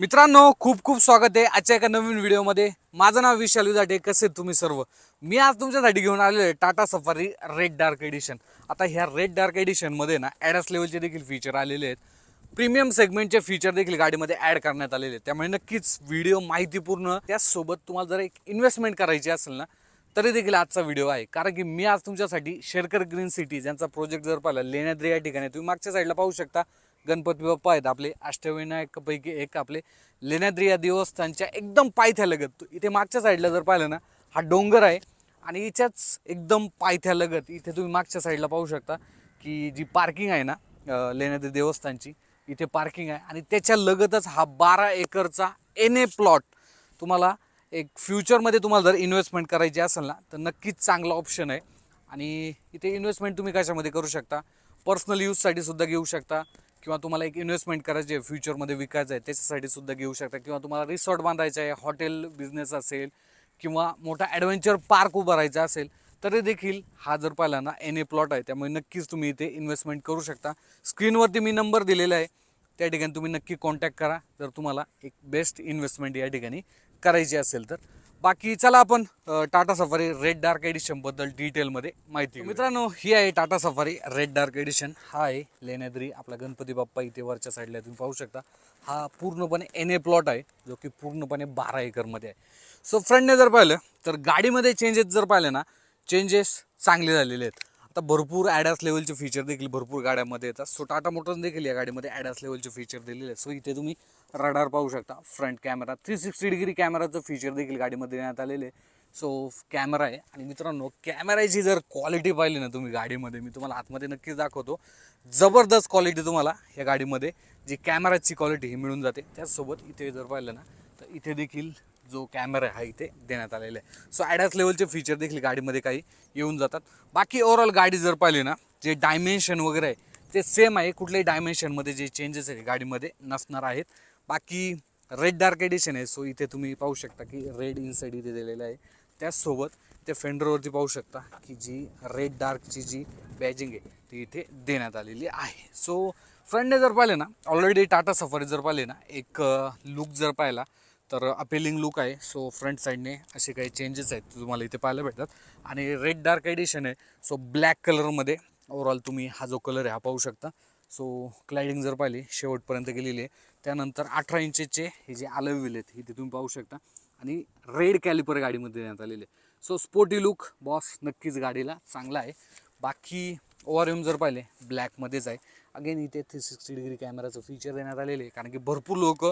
मित्रांनो खूप खूप स्वागत आहे आजच्या एका नवीन व्हिडिओमध्ये माझं नाव विशाल विदाटे कसे तुम्ही सर्व मी आज तुमच्यासाठी घेऊन आलेलो आहे Tata Safari red dark edition आता ह्या रेड डार्क एडिशनमध्ये ना ॲडस लेवलचे देखील फीचर आलेले आहेत प्रीमियम सेगमेंटचे फीचर देखील गाडीमध्ये ॲड करण्यात आलेले आहेत त्यामुळे नक्कीच व्हिडिओ माहितीपूर्ण त्यासोबत तुम्हाला जर एक इन्व्हेस्टमेंट करायची असेल ना तरी देखील आजचा व्हिडिओ आहे कारण की मी आज तुमच्यासाठी शेरकर ग्रीन सिटीज यांचा प्रोजेक्ट जर पाहिला लेण्याद्री या ठिकाणी तुम्ही मागच्या साईडला पाहू शकता गणपती बाप्पा आहेत आपले अष्टविनायकपैकी एक आपले लेण्याद्री या देवस्थानच्या एकदम पायथ्यालगत इथे मागच्या साईडला जर पाहिलं ना हा डोंगर आहे आणि इच्याच एकदम पायथ्यालगत इथे तुम्ही मागच्या साईडला पाहू शकता की जी पार्किंग आहे ना लेण्याद्री देवस्थानची इथे पार्किंग आहे आणि त्याच्या लगतच हा बारा एकरचा एन ए प्लॉट तुम्हाला एक फ्युचरमध्ये तुम्हाला जर इन्व्हेस्टमेंट करायची असेल ना तर नक्कीच चांगला ऑप्शन आहे आणि इथे इन्व्हेस्टमेंट तुम्ही कशामध्ये करू शकता पर्सनल यूजसाठी सुद्धा घेऊ शकता किंवा तुम्हाला एक इन्व्हेस्टमेंट करायची आहे फ्युचरमध्ये विकायचं आहे त्याच्यासाठी सुद्धा घेऊ शकता किंवा तुम्हाला रिसॉर्ट बांधायचं आहे हॉटेल बिझनेस असेल किंवा मोठा ॲडव्हेंचर पार्क उभारायचा असेल तरी देखील हा जर पाहिला ना एन ए प्लॉट आहे त्यामुळे नक्कीच तुम्ही इथे इन्व्हेस्टमेंट करू शकता स्क्रीनवरती मी नंबर दिलेला आहे त्या ठिकाणी तुम्ही नक्की कॉन्टॅक्ट करा जर तुम्हाला एक बेस्ट इन्व्हेस्टमेंट या ठिकाणी करायची असेल तर बाकी चला आपण Tata Safari red dark edition एडिशनबद्दल डिटेलमध्ये माहिती मित्रांनो ही आहे Tata Safari red dark edition हा आहे लेण्याद्री आपला गणपती बाप्पा इथे वरच्या साईडला तुम्ही पाहू शकता हा पूर्णपणे एन ए प्लॉट आहे जो की पूर्णपणे बारा एकरमध्ये आहे सो फ्रेंडने जर पाहिलं तर गाडीमध्ये चेंजेस जर पाहिले ना चेंजेस चांगले झालेले आहेत आता भरपूर ॲडॅस लेवलचे फीचर देखील भरपूर गाड्यामध्ये येतात सो टाटा मोटर्स देखील या गाडीमध्ये ॲडॅस लेवलचे फीचर दिलेले सो इथे तुम्ही रडार पाहू शकता front camera three sixty degree कॅमेराचं फीचर देखील गाडीमध्ये देण्यात आलेले सो कॅमेरा आहे आणि मित्रांनो कॅमेराची जर क्वालिटी पाहिली ना तुम्ही गाडीमध्ये मी तुम्हाला आतमध्ये नक्कीच दाखवतो जबरदस्त क्वालिटी तुम्हाला या गाडीमध्ये जी कॅमेराची क्वालिटी ही मिळून जाते त्याचसोबत इथे जर पाहिलं ना तर इथे देखील जो कॅमेरा हा इथे देण्यात आलेला आहे सो ॲडॅस लेवलचे फीचर देखील गाडीमध्ये काही येऊन जातात बाकी ओवरऑल गाडी जर पाहिली ना जे डायमेन्शन वगैरे आहे ते सेम आहे कुठल्याही डायमेन्शनमध्ये जे चेंजेस आहे गाडीमध्ये नसणार आहेत बाकी रेड डार्क एडिशन आहे सो इथे तुम्ही पाहू शकता की रेड इनसाईड इथे दिलेलं आहे त्याचसोबत ते फेंडरवरती पाहू शकता की जी रेड डार्कची जी बॅजिंग आहे ती इथे देण्यात आलेली आहे सो फ्रंटने जर पाहिले ना ऑलरेडी टाटा सफारी जर पाहिले ना एक लुक जर पाहिला तर अपेलिंग लुक आहे सो फ्रंट साईडने असे काही चेंजेस आहेत तुम्हाला इथे पाहायला भेटतात आणि रेड डार्क एडिशन आहे सो ब्लॅक कलरमध्ये ओवरऑल तुम्ही हा जो कलर आहे हा पाहू शकता सो क्लायडिंग जर पाहिली शेवटपर्यंत गेलेली आहे त्यानंतर अठरा इंचेचे हे जे आलविल आहेत इथे तुम्ही पाहू शकता आणि रेड कॅलिपर गाडीमध्ये देण्यात आलेले सो स्पोर्टी लुक बॉस नक्कीच गाडीला चांगला आहे बाकी आर एम जर पाहिले ब्लॅकमध्येच आहे अगेन इथे थ्री सिक्स्टी डिग्री कॅमेराचं फीचर देण्यात आलेलं आहे कारण की भरपूर लोक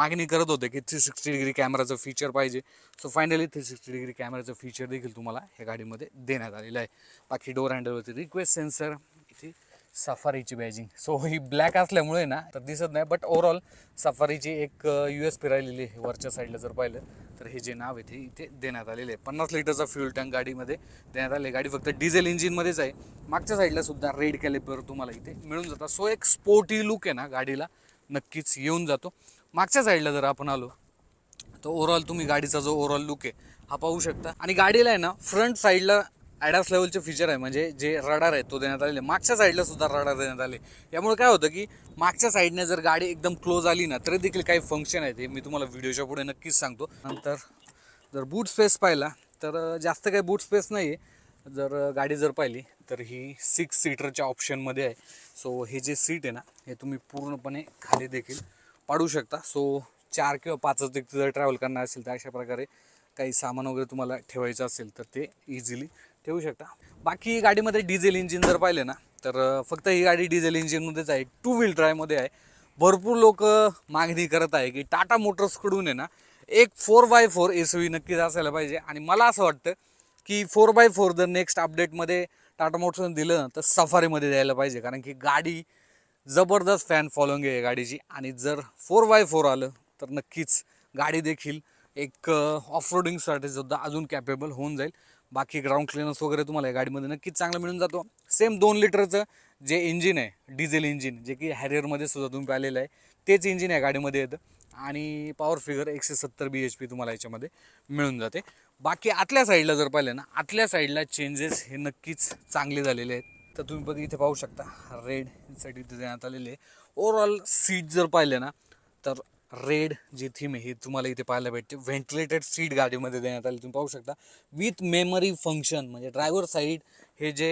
मागणी करत होते की थ्री सिक्स्टी डिग्री कॅमेराचं फीचर पाहिजे so finally three sixty degree कॅमेराचं फीचर देखील तुम्हाला ह्या गाडीमध्ये देण्यात आलेलं आहे बाकी डोर हँडलवरती रिक्वेस्ट सेन्सर इथे सफारीची बॅजिंग सो ही ब्लॅक असल्यामुळे ना तर दिसत नाही बट ओव्हरऑल सफारीची एक यू एस पी राहिलेली आहे वरच्या साईडला जर पाहिलं तर हे जे नाव आहे ते इथे देण्यात आलेले आहे पन्नास लिटरचा फ्यूल टँक गाडीमध्ये देण्यात आले गाडी फक्त डिझेल इंजिनमध्येच आहे मागच्या साईडला सुद्धा रेड कॅलिपर तुम्हाला इथे मिळून जातात सो एक स्पोर्टी लुक आहे ना गाडीला नक्कीच येऊन जातो मागच्या साईडला जर आपण आलो तर ओव्हरऑल तुम्ही गाडीचा जो ओव्हरऑल लुक आहे हा पाहू शकता आणि गाडीला आहे ना फ्रंट साईडला ॲडास लेवलचे फीचर आहे म्हणजे जे रडार आहे तो देण्यात आलेले मागच्या साईडला सुद्धा रडार देण्यात आले यामुळे काय होतं की मागच्या साईडने जर गाडी एकदम क्लोज आली ना तरी देखील काही फंक्शन आहे ते मी तुम्हाला व्हिडिओच्या पुढे नक्कीच सांगतो नंतर जर बूट स्पेस पाहिला तर जास्त काही बूट स्पेस नाही आहे जर गाडी जर पाहिली तर ही सिक्स सीटरच्या ऑप्शनमध्ये आहे सो हे जे सीट आहे ना हे तुम्ही पूर्णपणे खाली देखील पाडू शकता सो चार किंवा पाचच देखील जर ट्रॅव्हल करणार असेल तर अशा प्रकारे काही सामान वगैरे तुम्हाला ठेवायचं असेल तर ते इझिली ठेवू शकता बाकी गाडीमध्ये डिझेल इंजिन जर पाहिले ना तर फक्त ही गाडी डिझेल इंजिनमध्येच आहे टू व्हील ड्रायमध्ये आहे भरपूर लोक मागणी करत आहे की टाटा मोटर्सकडून आहे ना एक four by four S V नक्कीच असायला पाहिजे आणि मला असं वाटतं की फोर बाय फोर जर नेक्स्ट अपडेटमध्ये टाटा मोटर्सनं दिलं तर सफारीमध्ये द्यायला पाहिजे कारण की गाडी जबरदस्त फॅन फॉलोइंग आहे गाडीची आणि जर फोर बाय फोर आलं तर नक्कीच गाडी देखील एक ऑफ सुद्धा अजून कॅपेबल होऊन जाईल बाकी ग्राउंड क्लिनर्स वगैरे तुम्हाला या गाडीमध्ये नक्कीच चांगला मिळून जातो सेम दोन लिटरचं जे इंजिन आहे डिझेल इंजिन जे की हॅरियरमध्ये सुद्धा तुम्ही पाहिलेलं आहे तेच इंजिन आहे गाडीमध्ये येतं आणि पॉवर फिगर एकशे सत्तर बी एच पी तुम्हाला याच्यामध्ये मिळून जाते बाकी आतल्या साईडला जर पाहिलं ना आतल्या साईडला चेंजेस हे नक्कीच चांगले झालेले आहेत तर तुम्ही बघ इथे पाहू शकता रेड साठी इथे देण्यात आलेले आहे ओवरऑल सीट जर पाहिले ना तर रेड जी थीम आहे ही तुम्हाला इथे पाहायला भेटते व्हेंटिलेटेड सीट गाडीमध्ये देण्यात आली तुम्ही पाहू शकता विथ मेमरी फंक्शन म्हणजे ड्रायव्हर साईड हे जे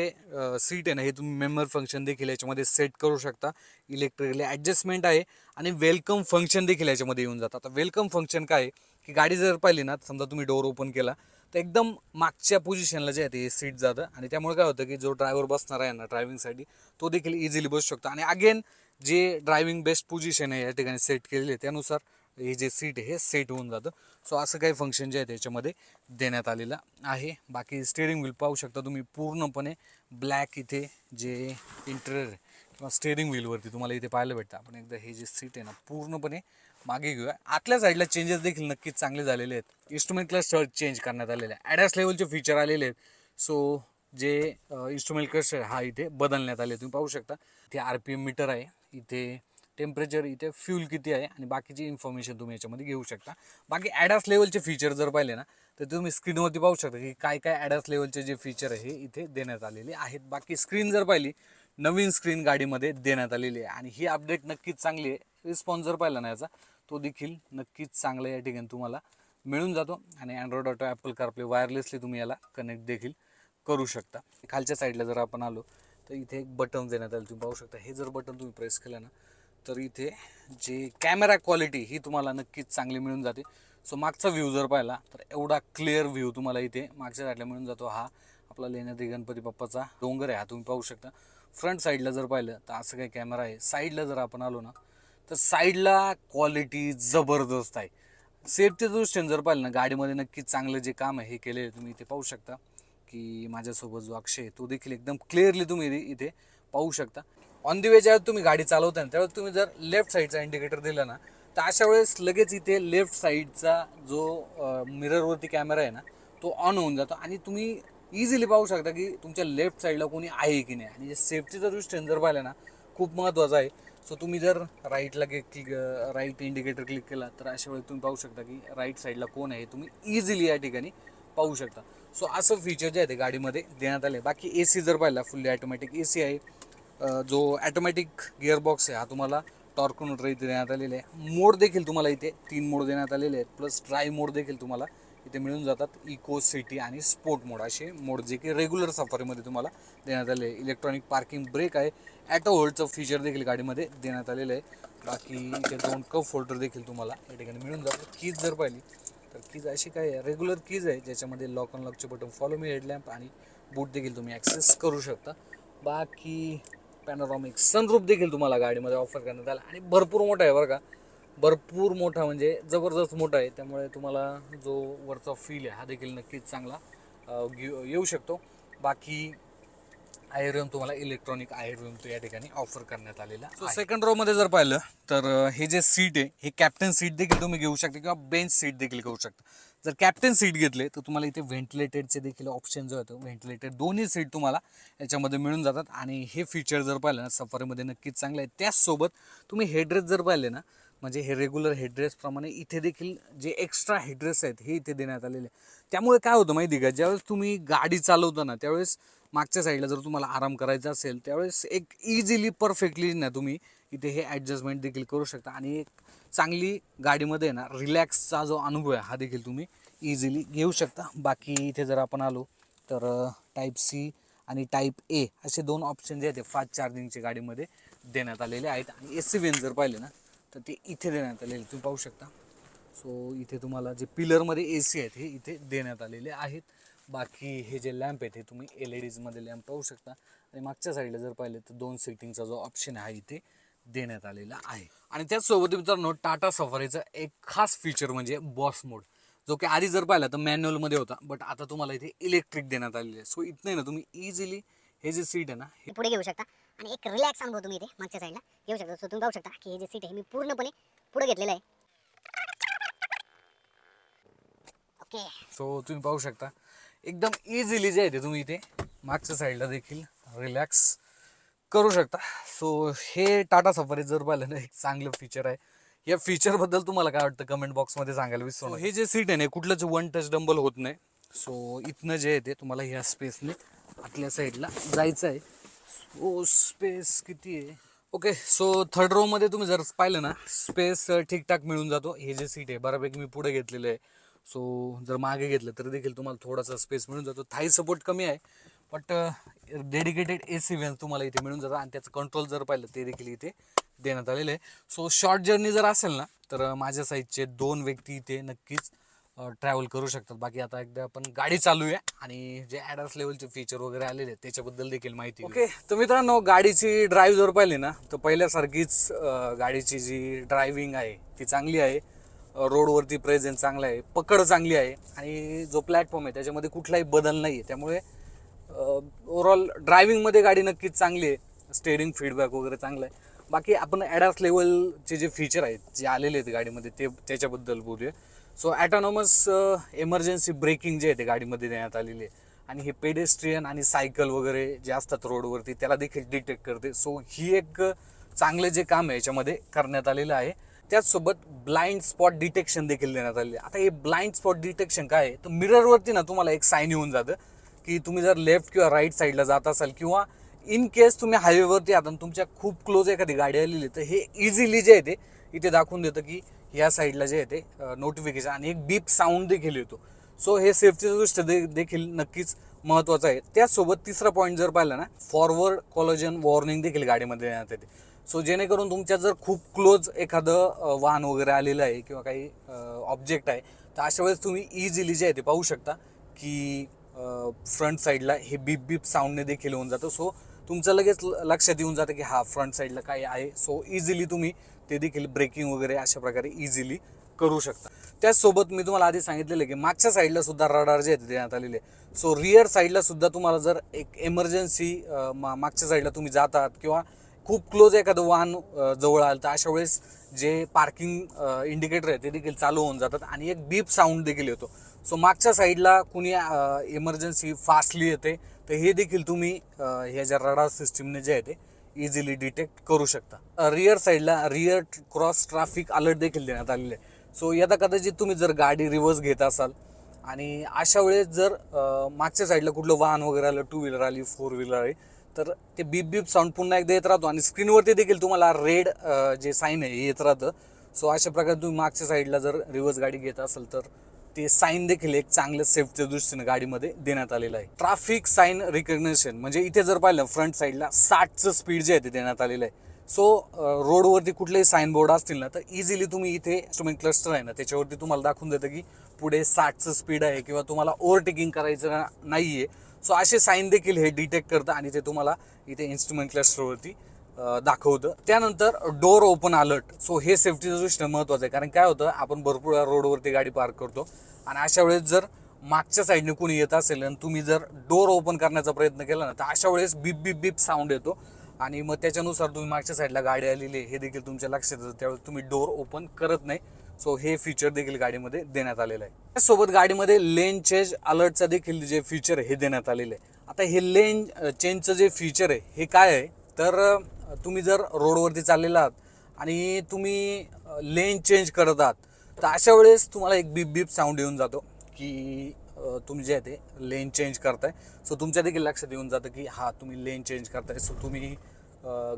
सीट आहे ना हे तुम्ही मेमरी फंक्शन देखील याच्यामध्ये सेट करू शकता इलेक्ट्रिकली ॲडजस्टमेंट आहे आणि वेलकम फंक्शन देखील याच्यामध्ये येऊन जातं आता वेलकम फंक्शन काय आहे की गाडी जर पाहिली ना समजा तुम्ही डोर ओपन केला तर एकदम मागच्या पोझिशनला जे आहे ते सीट जातं आणि त्यामुळे काय होतं की जो ड्रायव्हर बसणार आहे ना ड्रायव्हिंगसाठी तो देखील इझिली बसू शकतो आणि अगेन जे ड्रायव्हिंग बेस्ट पोझिशन आहे या ठिकाणी सेट केलेली आहे त्यानुसार हे जे सीट आहे हे सेट होऊन जातं सो असं काही फंक्शन जे आहे त्याच्यामध्ये देण्यात आलेलं आहे बाकी स्टेअरिंग व्हील पाहू शकता तुम्ही पूर्णपणे ब्लॅक इथे जे आहे किंवा स्टेअरिंग व्हीलवरती तुम्हाला इथे पाहायला भेटतं आपण एकदा हे जे सीट आहे ना पूर्णपणे मागे घेऊया आतल्या साईडला चेंजेस देखील नक्कीच चांगले झालेले आहेत इन्स्ट्रुमेंट क्लस्टर चेंज करण्यात आलेले आहे ॲडॅस लेवलचे फीचर आलेले आहेत सो जे इन्स्ट्रुमेंट क्लस्टर हा इथे बदलण्यात आले तुम्ही पाहू शकता ते आर पी एम मीटर आहे इथे टेम्परेचर इथे फ्यूल किती आहे आणि बाकीची इन्फॉर्मेशन तुम्ही याच्यामध्ये घेऊ शकता बाकी ॲडास लेवलचे फीचर जर पाहिले ना तर तुम्ही स्क्रीनवरती पाहू शकता की काय काय ॲडास लेवलचे जे फीचर आहे हे इथे देण्यात आलेले आहेत बाकी स्क्रीन जर पाहिली नवीन स्क्रीन गाडीमध्ये देण्यात आलेली आहे आणि ही अपडेट नक्कीच चांगली आहे रिस्पॉन्स जर पाहिला ना याचा तो देखील नक्कीच चांगला या ठिकाणी तुम्हाला मिळून जातो आणि Android Auto Apple CarPlay wirelessly तुम्ही याला कनेक्ट देखील करू शकता खालच्या साईडला जर आपण आलो तर इथे एक बटन देण्यात आलं तुम्ही पाहू शकता हे जर बटन तुम्ही प्रेस केलं ना तर इथे जे कॅमेरा क्वालिटी ही तुम्हाला नक्कीच चांगली मिळून जाते सो मागचा व्ह्यू जर पाहिला तर एवढा क्लिअर व्ह्यू तुम्हाला इथे मागच्या साईडला मिळून जातो हा आपला लेण्यात गणपती बाप्पाचा डोंगर आहे हा तुम्ही पाहू शकता फ्रंट साईडला जर पाहिलं तर असं काही कॅमेरा आहे साईडला जर आपण आलो ना तर साईडला क्वालिटी जबरदस्त आहे सेफ्टीच्या दृष्टीने जर पाहिलं ना गाडीमध्ये नक्कीच चांगलं जे काम आहे हे केलेलं तुम्ही इथे पाहू शकता की माझ्यासोबत जो अक्षय आहे तो देखील एकदम क्लिअरली तुम्ही इथे पाहू शकता ऑन दी वे ज्यावेळेस तुम्ही गाडी चालवता ना त्यावेळेस तुम्ही जर लेफ्ट साईडचा इंडिकेटर दिला ना तर अशा वेळेस लगेच इथे लेफ्ट साईडचा जो मिररवरती कॅमेरा आहे ना तो ऑन होऊन जातो आणि तुम्ही इझिली पाहू शकता की तुमच्या लेफ्ट साईडला कोणी आहे की नाही आणि सेफ्टीचा दृष्टीने जर पाहिला ना खूप महत्त्वाचा आहे सो तुम्ही जर राईटला क्लिक राईट इंडिकेटर क्लिक केला तर अशा वेळेस तुम्ही पाहू शकता की राईट साईडला कोण आहे तुम्ही इझिली या ठिकाणी पाहू शकता सो असं फीचर जे आहे ते गाडीमध्ये देण्यात आले बाकी ए सी जर पाहिला फुल्ली ॲटोमॅटिक ए सी आहे जो ॲटोमॅटिक गिअरबॉक्स आहे हा तुम्हाला टॉर्क कन्व्हर्टर इथे देण्यात आलेले आहे मोड देखील तुम्हाला इथे तीन मोड देण्यात आलेले आहेत प्लस ड्राय मोड देखील तुम्हाला इथे मिळून जातात इको सिटी आणि स्पोर्ट मोड असे मोड जे की रेग्युलर सफारीमध्ये तुम्हाला देण्यात आले इलेक्ट्रॉनिक पार्किंग ब्रेक आहे ॲटो होल्डचं फीचर देखील गाडीमध्ये देण्यात आलेलं आहे बाकी इथे दोन कप होल्डर देखील तुम्हाला या ठिकाणी मिळून जातात कीच जर पाहिली तर कीज अशी काय आहे रेग्युलर कीज आहे ज्याच्यामध्ये लॉक ऑन लॉकचे बटन फॉलो मी हेडलॅम्प आणि बूट देखील तुम्ही ॲक्सेस करू शकता बाकी पॅनोरॉमिक सनरूप देखील तुम्हाला गाडीमध्ये ऑफर करण्यात आला आणि भरपूर मोठा आहे बरं का भरपूर मोठा म्हणजे जबरदस्त मोठा आहे त्यामुळे तुम्हाला जो वरचा फील आहे हा देखील नक्कीच चांगला येऊ शकतो बाकी आयरन तुम्हाला इलेक्ट्रॉनिक आयरन तो या ठिकाणी ऑफर करण्यात आलेला सो सेकंड रो मध्ये जर पाहिलं तर हे जे सीट आहे हे कॅप्टन सीट देखील तुम्ही घेऊ शकता किंवा बेंच सीट देखील घेऊ शकता जर कॅप्टन सीट घेतले तर तुम्हाला इथे व्हेंटिलेटेडचे देखील ऑप्शन जो आहे तो व्हेंटिलेटेड दोन्ही सीट तुम्हाला याच्यामध्ये मिळून जातात आणि हे फीचर जर पाहिलं ना सफारीमध्ये नक्कीच चांगलं आहे त्याचसोबत तुम्ही हेड्रेस जर पाहिले ना म्हणजे हे रेग्युलर प्रमाणे इथे देखील जे एक्स्ट्रा हेड्रेस आहेत हे इथे देण्यात आलेले त्यामुळे काय होतं माहिती का ज्यावेळेस तुम्ही गाडी चालवताना त्यावेळेस मागच्या साईडला जर तुम्हाला आराम करायचा असेल त्यावेळेस एक इझिली परफेक्टली ना तुम्ही इथे हे ॲडजस्टमेंट देखील करू शकता आणि एक चांगली गाडीमध्ये ना रिलॅक्सचा जो अनुभव आहे हा देखील तुम्ही इझिली घेऊ शकता बाकी इथे जर आपण आलो तर टाईप सी आणि टाईप ए असे दोन ऑप्शन जे आहेत ते फास्ट चार्जिंगच्या गाडीमध्ये देण्यात आलेले आहेत आणि ए सी जर पाहिले ना तर ते इथे देण्यात आलेले तुम्ही पाहू शकता सो इथे तुम्हाला जे पिलरमध्ये ए सी आहेत हे इथे देण्यात आलेले आहेत बाकी हे जे लॅम्प आहेत हे तुम्ही एल ई e डीजमध्ये लॅम्प पाहू शकता आणि मागच्या साईडला जर पाहिलं तर दोन सीटिंगचा जो ऑप्शन आहे इथे देण्यात आलेला आहे आणि त्याचसोबत मित्रांनो टाटा सफारीचं एक खास फीचर म्हणजे बॉस मोड जो की आधी जर पाहिला तर मॅन्युअलमध्ये होता बट आता तुम्हाला इथे इलेक्ट्रिक देण्यात आलेलं आहे सो इथं ना तुम्ही इझिली हे जे सीट आहे ना हे पुढे घेऊ शकता आणि एक रिलॅक्स अनुभव तुम्ही इथे मागच्या साईडला घेऊ शकता सो तुम्ही पाहू शकता की हे जे सीट आहे मी पूर्णपणे पुढे घेतलेलं आहे ओके सो तुम्ही पाहू शकता एकदम इझिली जे आहे ते तुम्ही इथे मागच्या साईडला देखील रिलॅक्स करू शकता सो हे टाटा सफारी जर पाहिलं ना एक चांगलं फीचर आहे या फीचरबद्दल तुम्हाला काय वाटतं कमेंट बॉक्समध्ये सांगायला विसरू हे जे सीट आहे ना कुठलंच वन टच डंबल होत नाही सो इथनं जे आहे ते तुम्हाला ह्या स्पेसने आतल्या साईडला जायचं आहे सो स्पेस किती आहे ओके सो थर्ड रोमध्ये तुम्ही जर पाहिलं ना स्पेस ठीकठाक मिळून जातो हे जे सीट आहे बऱ्यापैकी मी पुढे घेतलेलं आहे सो जर मागे घेतलं तर देखील तुम्हाला थोडासा स्पेस मिळून जातो थाई सपोर्ट कमी आहे but dedicated A C vent तुम्हाला इथे मिळून जातात आणि त्याचं कंट्रोल जर पाहिलं ते देखील इथे देण्यात आलेलं आहे सो शॉर्ट जर्नी जर असेल ना तर माझ्या साईडचे दोन व्यक्ती इथे नक्कीच ट्रॅव्हल करू शकतात बाकी आता एकदा आपण गाडी चालू आहे आणि जे ॲडर्स लेवलचे फीचर वगैरे आलेले आहेत त्याच्याबद्दल देखील माहिती ओके तर मित्रांनो गाडीची ड्राईव्ह जर पाहिली ना तर पहिल्यासारखीच गाडीची जी ड्रायव्हिंग आहे ती चांगली आहे रोडवरती प्रेझेन्स चांगला आहे पकड चांगली आहे आणि जो प्लॅटफॉर्म आहे त्याच्यामध्ये कुठलाही बदल नाही आहे त्यामुळे ओव्हरऑल ड्रायव्हिंगमध्ये गाडी नक्कीच चांगली आहे स्टेअरिंग फीडबॅक वगैरे चांगला आहे बाकी आपण ॲडास लेवलचे जे फीचर आहेत जे आलेले आहेत गाडीमध्ये ते त्याच्याबद्दल बोलूया सो ॲटॉनॉमस एमर्जन्सी ब्रेकिंग जे आहे ते गाडीमध्ये देण्यात आलेली आहे आणि हे पेडेस्ट्रियन आणि सायकल वगैरे जे असतात रोडवरती त्याला देखील डिटेक्ट करते सो ही एक चांगलं जे काम आहे याच्यामध्ये करण्यात आलेलं आहे त्याचसोबत ब्लाइंड स्पॉट डिटेक्शन देखील देण्यात आले आता हे ब्लाइंड स्पॉट डिटेक्शन काय आहे तर मिररवरती ना तुम्हाला एक साईन येऊन जातं की तुम्ही जर लेफ्ट किंवा राईट साईडला जात असाल किंवा इन केस तुम्ही हायवेवरती आता तुमच्या खूप क्लोज एखादी गाडी आलेली तर हे इझिली जे आहे ते इथे दाखवून देतं की ह्या साईडला जे आहे ते नोटिफिकेशन आणि एक बीप साऊंड देखील येतो सो हे सेफ्टीचं दृष्ट्या दे देखील नक्कीच महत्त्वाचं आहे त्याचसोबत तिसरा पॉईंट जर पाहिला ना फॉरवर्ड कॉलोजन वॉर्निंग देखील गाडीमध्ये देण्यात येते सो जेणेकरून तुमच्या जर खूप क्लोज एखादं वाहन वगैरे आलेलं आहे किंवा काही ऑब्जेक्ट आहे तर अशा वेळेस तुम्ही इझिली जे आहे ते पाहू शकता की फ्रंट साईडला हे बीप बीप साऊंडने देखील होऊन जातं सो तुमचं लगेच लक्षात येऊन जातं की हा फ्रंट साईडला काय आहे सो इझिली तुम्ही ते देखील ब्रेकिंग वगैरे अशा प्रकारे इझिली करू शकता त्याचसोबत मी तुम्हाला आधी सांगितलेलं की मागच्या साईडला सुद्धा रडार जे आहेत देण्यात आलेले सो रिअर साईडला सुद्धा तुम्हाला जर एक एमर्जन्सी मागच्या साईडला तुम्ही जातात किंवा खूप क्लोज एखादं वाहन जवळ आलं तर अशा वेळेस जे पार्किंग इंडिकेटर आहे ते देखील चालू होऊन जातात आणि एक बीप साऊंड देखील येतो सो मागच्या साईडला कुणी इमर्जन्सी फास्टली येते तर हे देखील तुम्ही ह्या ज्या रडार सिस्टीमने जे आहे ते इझिली डिटेक्ट करू शकता रिअर साईडला रिअर क्रॉस ट्रॅफिक अलर्ट देखील देण्यात आलेले आहे सो यदा कदाचित तुम्ही जर गाडी रिव्हर्स घेत असाल आणि अशा वेळेस जर मागच्या साईडला कुठलं वाहन वगैरे आलं टू व्हीलर आली फोर व्हीलर आली तर ते बीप बीप साऊंड पुन्हा एकदा येत राहतो आणि स्क्रीनवरती देखील तुम्हाला रेड जे साईन आहे येत राहतं सो अशा प्रकारे तुम्ही मागच्या साईडला जर रिव्हर्स गाडी घेत असाल तर ते साईन देखील एक चांगलं सेफ्टीच्या दृष्टीने गाडीमध्ये देण्यात आलेलं आहे ट्राफिक साईन रिकग्नेशन म्हणजे इथे जर पाहिलं फ्रंट साईडला साठचं स्पीड जे आहे ते देण्यात आलेलं आहे सो रोडवरती कुठलेही साईन बोर्ड असतील ना तर इझिली तुम्ही इथे इन्स्ट्रुमेंट क्लस्टर आहे ना त्याच्यावरती तुम्हाला दाखवून देतं की पुढे साठचं स्पीड आहे किंवा तुम्हाला ओव्हरटेकिंग करायचं नाही आहे सो असे साईन देखील हे डिटेक्ट करतं आणि ते तुम्हाला इथे इन्स्ट्रुमेंट क्लस्टरवरती दाखवतं त्यानंतर डोर ओपन अलर्ट सो हे सेफ्टीचं दृष्ट महत्त्वाचं आहे कारण काय होतं आपण भरपूर रोडवरती गाडी पार्क करतो आणि अशा वेळेस जर मागच्या साईडने कोणी येत असेल आणि तुम्ही जर डोर ओपन करण्याचा प्रयत्न केला ना तर अशा वेळेस बीप बीप बीप साऊंड येतो आणि मग त्याच्यानुसार तुम्ही मागच्या साईडला गाडी आलेली आहे हे देखील तुमच्या लक्षात येतं त्यावेळेस तुम्ही डोर ओपन करत नाही सो हे फीचर देखील गाडीमध्ये देण्यात आलेलं आहे सोबत गाडीमध्ये लेन चेंज अलर्टचं देखील जे फीचर हे देण्यात आलेलं आहे आता हे लेन चेंजचं जे फीचर आहे हे काय आहे तर तुम्ही जर रोडवरती चाललेला आहात आणि तुम्ही लेन चेंज करत आहात तर अशा वेळेस तुम्हाला एक बीप बीप साऊंड येऊन जातो की तुम्ही जे आहे ते लेन चेंज करताय सो तुमच्या देखील लक्षात येऊन जातं की हा तुम्ही लेन चेंज करताय सो तुम्ही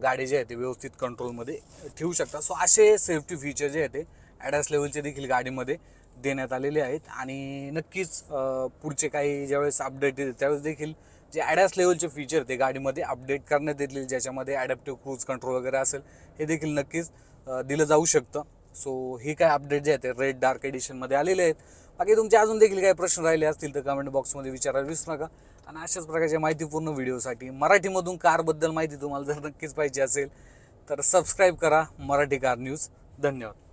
गाडी जे आहे ते व्यवस्थित कंट्रोलमध्ये ठेवू शकता सो असे सेफ्टी फीचर जे आहे ते ॲडॅस लेवलचे देखील गाडीमध्ये देण्यात आलेले आहेत आणि नक्कीच पुढचे काही ज्यावेळेस अपडेट येतात त्यावेळेस देखील जे ॲडॅस लेवलचे फीचर ते गाडीमध्ये अपडेट करण्यात येतील ज्याच्यामध्ये ॲडॅप्टिव्ह क्रूज कंट्रोल वगैरे असेल हे देखील नक्कीच दिलं जाऊ शकतं सो हे काय अपडेट जे आहेत ते रेड डार्क एडिशनमध्ये आलेले आहेत बाकी तुमचे अजून देखील काही प्रश्न राहिले असतील तर कमेंट बॉक्समध्ये विचारायला विसरू नका आणि अशाच प्रकारच्या माहितीपूर्ण व्हिडिओसाठी मराठीमधून कारबद्दल माहिती तुम्हाला जर नक्कीच पाहिजे असेल तर सबस्क्राईब करा मराठी कार न्यूज धन्यवाद